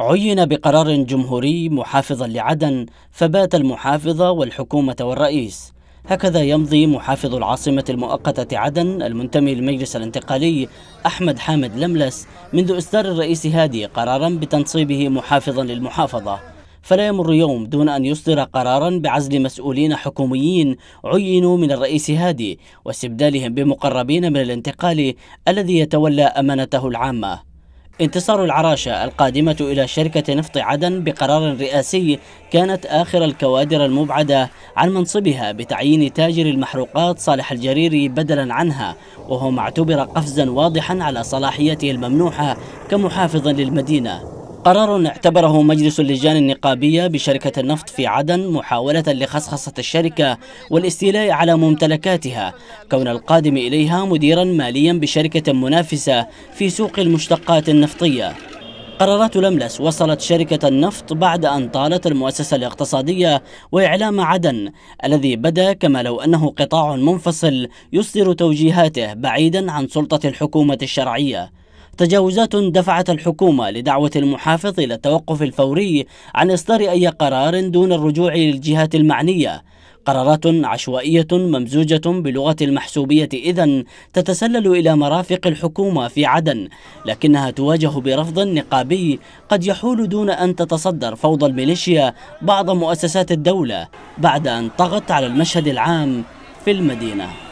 عين بقرار جمهوري محافظا لعدن فبات المحافظة والحكومة والرئيس هكذا يمضي محافظ العاصمة المؤقتة عدن المنتمي للمجلس الانتقالي أحمد حامد لملس منذ إصدار الرئيس هادي قرارا بتنصيبه محافظا للمحافظة فلا يمر يوم دون أن يصدر قرارا بعزل مسؤولين حكوميين عينوا من الرئيس هادي واستبدالهم بمقربين من الانتقال الذي يتولى أمانته العامة انتصار العراشة القادمة إلى شركة نفط عدن بقرار رئاسي كانت آخر الكوادر المبعدة عن منصبها بتعيين تاجر المحروقات صالح الجريري بدلا عنها وهو ما اعتبر قفزا واضحا على صلاحيته الممنوحة كمحافظ للمدينة قرار اعتبره مجلس اللجان النقابية بشركة النفط في عدن محاولة لخصخصة الشركة والاستيلاء على ممتلكاتها كون القادم إليها مديرا ماليا بشركة منافسة في سوق المشتقات النفطية قرارات لملس وصلت شركة النفط بعد أن طالت المؤسسة الاقتصادية وإعلام عدن الذي بدا كما لو أنه قطاع منفصل يصدر توجيهاته بعيدا عن سلطة الحكومة الشرعية تجاوزات دفعت الحكومة لدعوة المحافظ إلى التوقف الفوري عن إصدار أي قرار دون الرجوع للجهات المعنية قرارات عشوائية ممزوجة بلغة المحسوبية إذا تتسلل إلى مرافق الحكومة في عدن لكنها تواجه برفض نقابي قد يحول دون أن تتصدر فوضى الميليشيا بعض مؤسسات الدولة بعد أن طغت على المشهد العام في المدينة